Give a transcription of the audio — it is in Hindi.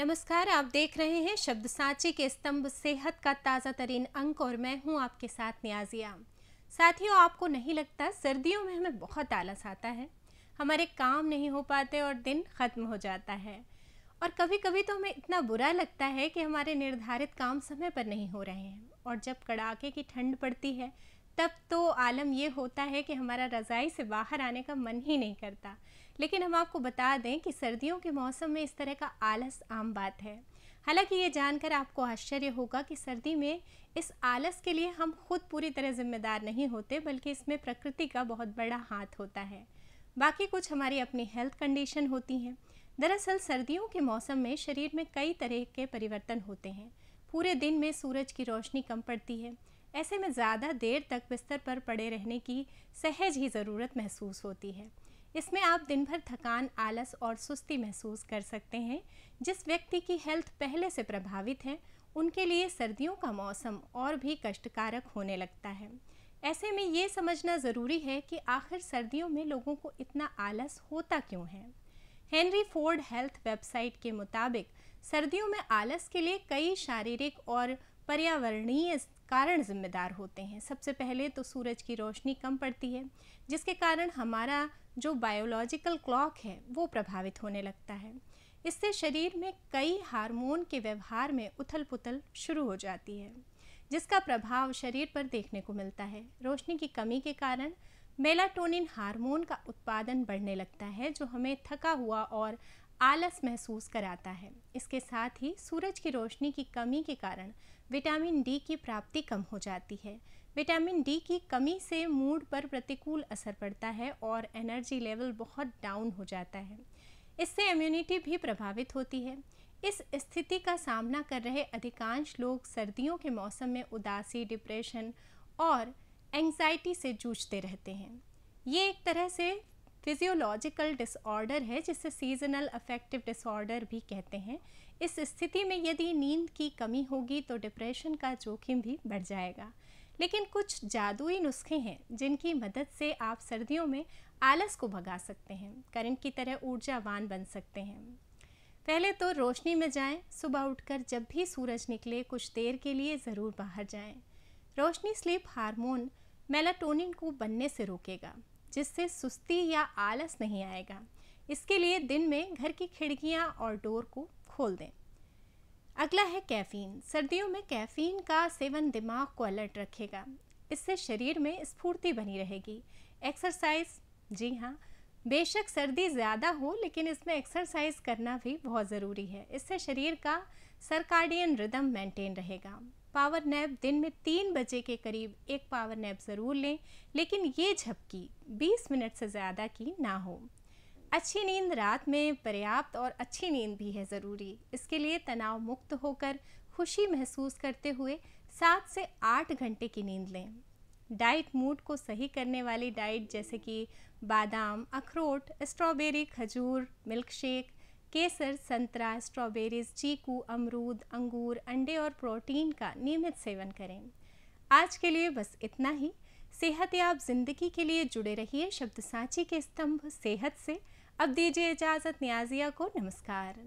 नमस्कार आप देख रहे हैं शब्द सांची के स्तंभ सेहत का ताज़ा तरीन अंक और मैं हूं आपके साथ नियाजिया साथियों आपको नहीं लगता सर्दियों में हमें बहुत आलस आता है हमारे काम नहीं हो पाते और दिन ख़त्म हो जाता है और कभी कभी तो हमें इतना बुरा लगता है कि हमारे निर्धारित काम समय पर नहीं हो रहे हैं और जब कड़ाके की ठंड पड़ती है तब तो आलम ये होता है कि हमारा रज़ाई से बाहर आने का मन ही नहीं करता लेकिन हम आपको बता दें कि सर्दियों के मौसम में इस तरह का आलस आम बात है हालांकि ये जानकर आपको आश्चर्य होगा कि सर्दी में इस आलस के लिए हम खुद पूरी तरह जिम्मेदार नहीं होते बल्कि इसमें प्रकृति का बहुत बड़ा हाथ होता है बाकी कुछ हमारी अपनी हेल्थ कंडीशन होती हैं दरअसल सर्दियों के मौसम में शरीर में कई तरह के परिवर्तन होते हैं पूरे दिन में सूरज की रोशनी कम पड़ती है ऐसे में ज़्यादा देर तक बिस्तर पर पड़े रहने की सहज ही ज़रूरत महसूस होती है इसमें आप दिन भर थकान आलस और सुस्ती महसूस कर सकते हैं जिस व्यक्ति की हेल्थ पहले से प्रभावित है उनके लिए सर्दियों का मौसम और भी कष्टकारक होने लगता है ऐसे में ये समझना ज़रूरी है कि आखिर सर्दियों में लोगों को इतना आलस होता क्यों है हेनरी फोर्ड हेल्थ वेबसाइट के मुताबिक सर्दियों में आलस के लिए कई शारीरिक और पर्यावरणीय कारण जिम्मेदार होते हैं सबसे पहले तो सूरज की रोशनी कम पड़ती है जिसके कारण हमारा जो बायोलॉजिकल क्लॉक है वो प्रभावित होने लगता है इससे शरीर में कई हार्मोन के व्यवहार में उथल पुथल शुरू हो जाती है जिसका प्रभाव शरीर पर देखने को मिलता है रोशनी की कमी के कारण मेलाटोनिन हार्मोन का उत्पादन बढ़ने लगता है जो हमें थका हुआ और आलस महसूस कराता है इसके साथ ही सूरज की रोशनी की कमी के कारण विटामिन डी की प्राप्ति कम हो जाती है विटामिन डी की कमी से मूड पर प्रतिकूल असर पड़ता है और एनर्जी लेवल बहुत डाउन हो जाता है इससे इम्यूनिटी भी प्रभावित होती है इस स्थिति का सामना कर रहे अधिकांश लोग सर्दियों के मौसम में उदासी डिप्रेशन और एंजाइटी से जूझते रहते हैं ये एक तरह से फिजियोलॉजिकल डिसऑर्डर है जिसे सीजनल अफेक्टिव डिसऑर्डर भी कहते हैं इस स्थिति में यदि नींद की कमी होगी तो डिप्रेशन का जोखिम भी बढ़ जाएगा लेकिन कुछ जादुई नुस्खे हैं जिनकी मदद से आप सर्दियों में आलस को भगा सकते हैं करंट की तरह ऊर्जावान बन सकते हैं पहले तो रोशनी में जाएं, सुबह उठकर जब भी सूरज निकले कुछ देर के लिए ज़रूर बाहर जाएं। रोशनी स्लीप हार्मोन मेलाटोनिन को बनने से रोकेगा जिससे सुस्ती या आलस नहीं आएगा इसके लिए दिन में घर की खिड़कियाँ और डोर को खोल दें अगला है कैफ़ीन सर्दियों में कैफ़ीन का सेवन दिमाग को अलर्ट रखेगा इससे शरीर में स्फूर्ति बनी रहेगी एक्सरसाइज जी हाँ बेशक सर्दी ज़्यादा हो लेकिन इसमें एक्सरसाइज करना भी बहुत ज़रूरी है इससे शरीर का सरकार्डियन रिदम मेंटेन रहेगा पावर नैप दिन में तीन बजे के करीब एक पावर नैप ज़रूर लें लेकिन ये झपकी 20 मिनट से ज़्यादा की ना हो अच्छी नींद रात में पर्याप्त और अच्छी नींद भी है ज़रूरी इसके लिए तनाव मुक्त होकर खुशी महसूस करते हुए सात से आठ घंटे की नींद लें डाइट मूड को सही करने वाली डाइट जैसे कि बादाम अखरोट स्ट्रॉबेरी खजूर मिल्क शेक केसर संतरा स्ट्रॉबेरीज चीकू अमरूद अंगूर अंडे और प्रोटीन का नियमित सेवन करें आज के लिए बस इतना ही सेहत याब जिंदगी के लिए जुड़े रहिए शब्द सांची के स्तंभ सेहत से अब दीजिए इजाज़त न्याजिया को नमस्कार